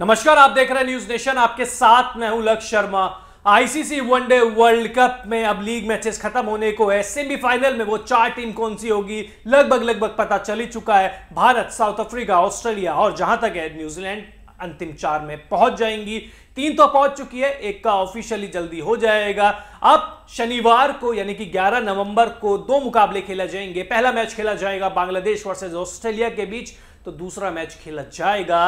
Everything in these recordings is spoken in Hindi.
नमस्कार आप देख रहे हैं न्यूज नेशन आपके साथ मैं हूं Laksh Sharma ICC one day World Cup में अब लीग मैचेस खत्म होने को है सेमीफाइनल में वो चार टीम कौन सी होगी लगभग लगभग पता चल ही चुका है भारत साउथ अफ्रीका ऑस्ट्रेलिया और जहां तक है न्यूजीलैंड अंतिम चार में पहुंच जाएंगी तीन तो पहुंच चुकी है एक का ऑफिशियली जल्दी हो जाएगा अब शनिवार को यानी कि 11 नवंबर को दो मुकाबले खेला जाएंगे पहला मैच खेला जाएगा बांग्लादेश वर्सेज ऑस्ट्रेलिया के बीच तो दूसरा मैच खेला जाएगा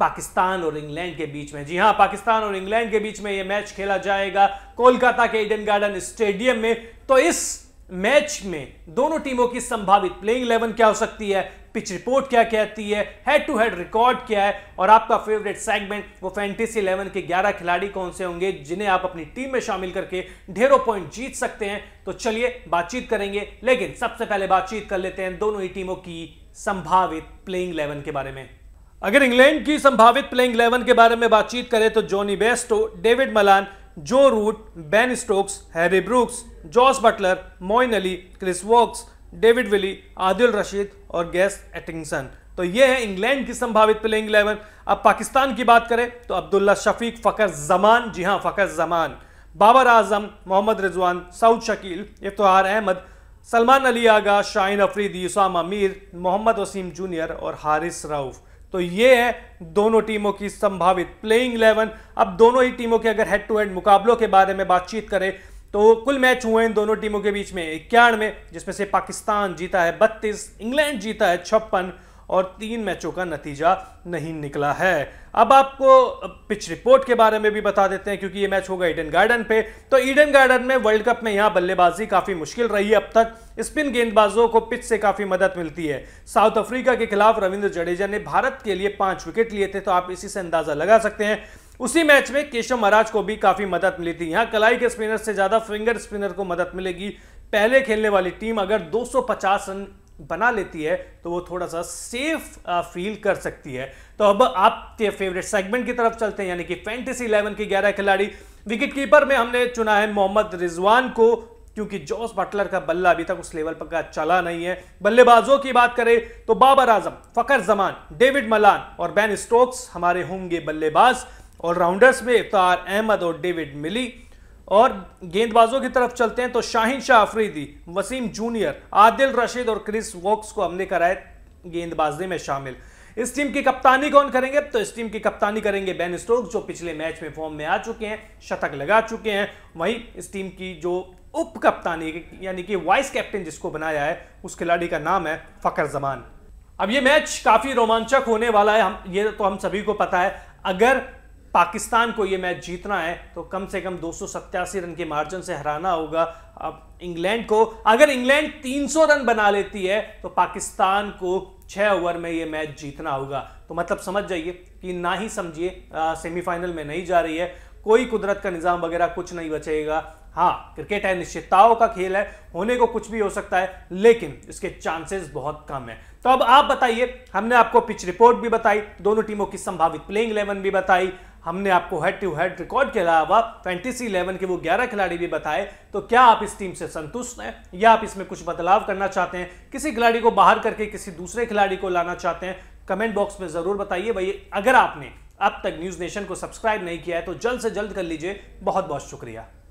पाकिस्तान और इंग्लैंड के बीच में जी हां पाकिस्तान और इंग्लैंड के बीच में यह मैच खेला जाएगा कोलकाता के ईडन गार्डन स्टेडियम में तो इस मैच में दोनों टीमों की संभावित प्लेइंग इलेवन क्या हो सकती है पिच रिपोर्ट क्या कहती है हेड टू हेड रिकॉर्ड क्या है और आपका फेवरेट सेगमेंट वो फैंटेसी इलेवन के 11 खिलाड़ी कौन से होंगे जिन्हें आप अपनी टीम में शामिल करके ढेरों पॉइंट जीत सकते हैं तो चलिए बातचीत करेंगे लेकिन सबसे पहले बातचीत कर लेते हैं दोनों ही टीमों की संभावित प्लेइंग इलेवन के बारे में अगर इंग्लैंड की संभावित प्लेइंग इलेवन के बारे में बातचीत करें तो Jonny Bairstow Dawid Malan Joe Root Ben Stokes Harry Brooks Jos Buttler Moeen Ali Chris Woakes David Willey Adil Rashid और गैस एटिंगसन तो ये है इंग्लैंड की संभावित प्लेइंग इलेवन अब पाकिस्तान की बात करें तो अब्दुल्ला शफीक फ़कर जमान जी हाँ फ़कर जमान बाबर आजम मोहम्मद रिजवान सऊद शकील इफ्तार अहमद सलमान अली आगा शाहिन अफरीदी उसामा मीर मोहम्मद वसीम जूनियर और हारिस राउफ़ तो ये है दोनों टीमों की संभावित प्लेइंग इलेवन अब दोनों ही टीमों के अगर हेड टू हेड मुकाबलों के बारे में बातचीत करें तो कुल मैच हुए इन दोनों टीमों के बीच में इक्यानवे जिसमें से पाकिस्तान जीता है बत्तीस इंग्लैंड जीता है छप्पन और तीन मैचों का नतीजा नहीं निकला है अब आपको पिच रिपोर्ट के बारे में भी बता देते हैं क्योंकि ये मैच होगा ईडन गार्डन पे तो ईडन गार्डन में वर्ल्ड कप में यहाँ बल्लेबाजी काफ़ी मुश्किल रही है अब तक स्पिन गेंदबाजों को पिच से काफ़ी मदद मिलती है साउथ अफ्रीका के खिलाफ रविंद्र जडेजा ने भारत के लिए पांच विकेट लिए थे तो आप इसी से अंदाज़ा लगा सकते हैं उसी मैच में केशव महाराज को भी काफ़ी मदद मिली थी यहाँ कलाई के स्पिनर से ज़्यादा फिंगर स्पिनर को मदद मिलेगी पहले खेलने वाली टीम अगर 250 रन बना लेती है तो वो थोड़ा सा सेफ फील uh, कर सकती है तो अब आपके फेवरेट सेगमेंट की तरफ चलते हैं यानी कि फैंटेसी इलेवन के ग्यारह खिलाड़ी विकेटकीपर में हमने चुना है मोहम्मद रिजवान को क्योंकि जॉस बटलर का बल्ला अभी तक उस लेवल पर का चला नहीं है बल्लेबाजों की बात करें तो बाबर आजम फकर जमान डेविड मलान और बैन स्टोक्स हमारे होंगे बल्लेबाज ऑलराउंडर्स में इफ्तार अहमद और डेविड मिली और गेंदबाजों की तरफ चलते हैं तो शाहिन शाह अफरीदी वसीम जूनियर आदिल रशीद और क्रिस वॉक्स को हमने कराए गेंदबाजी में शामिल इस टीम की कप्तानी कौन करेंगे तो इस टीम की कप्तानी करेंगे बेन स्टोक्स जो पिछले मैच में फॉर्म में आ चुके हैं शतक लगा चुके हैं वहीं इस टीम की जो उप कप्तानी यानी कि वाइस कैप्टन जिसको बनाया है उस खिलाड़ी का नाम है फकर जमान अब ये मैच काफी रोमांचक होने वाला है हम ये तो हम सभी को पता है अगर पाकिस्तान को ये मैच जीतना है तो कम से कम दो रन के मार्जिन से हराना होगा अब इंग्लैंड को अगर इंग्लैंड 300 रन बना लेती है तो पाकिस्तान को छः ओवर में ये मैच जीतना होगा तो मतलब समझ जाइए कि ना ही समझिए सेमीफाइनल में नहीं जा रही है कोई कुदरत का निज़ाम वगैरह कुछ नहीं बचेगा हाँ क्रिकेट है निश्चितताओं का खेल है होने को कुछ भी हो सकता है लेकिन इसके चांसेस बहुत कम है तो अब आप बताइए हमने आपको पिच रिपोर्ट भी बताई दोनों टीमों की संभावित प्लेइंग इलेवन भी बताई हमने आपको हेड टू हेड रिकॉर्ड के अलावा फैंटेसी इलेवन के वो 11 खिलाड़ी भी बताए तो क्या आप इस टीम से संतुष्ट हैं या आप इसमें कुछ बदलाव करना चाहते हैं किसी खिलाड़ी को बाहर करके किसी दूसरे खिलाड़ी को लाना चाहते हैं कमेंट बॉक्स में ज़रूर बताइए भाई अगर आपने अब तक न्यूज़ नेशन को सब्सक्राइब नहीं किया है तो जल्द से जल्द कर लीजिए बहुत बहुत शुक्रिया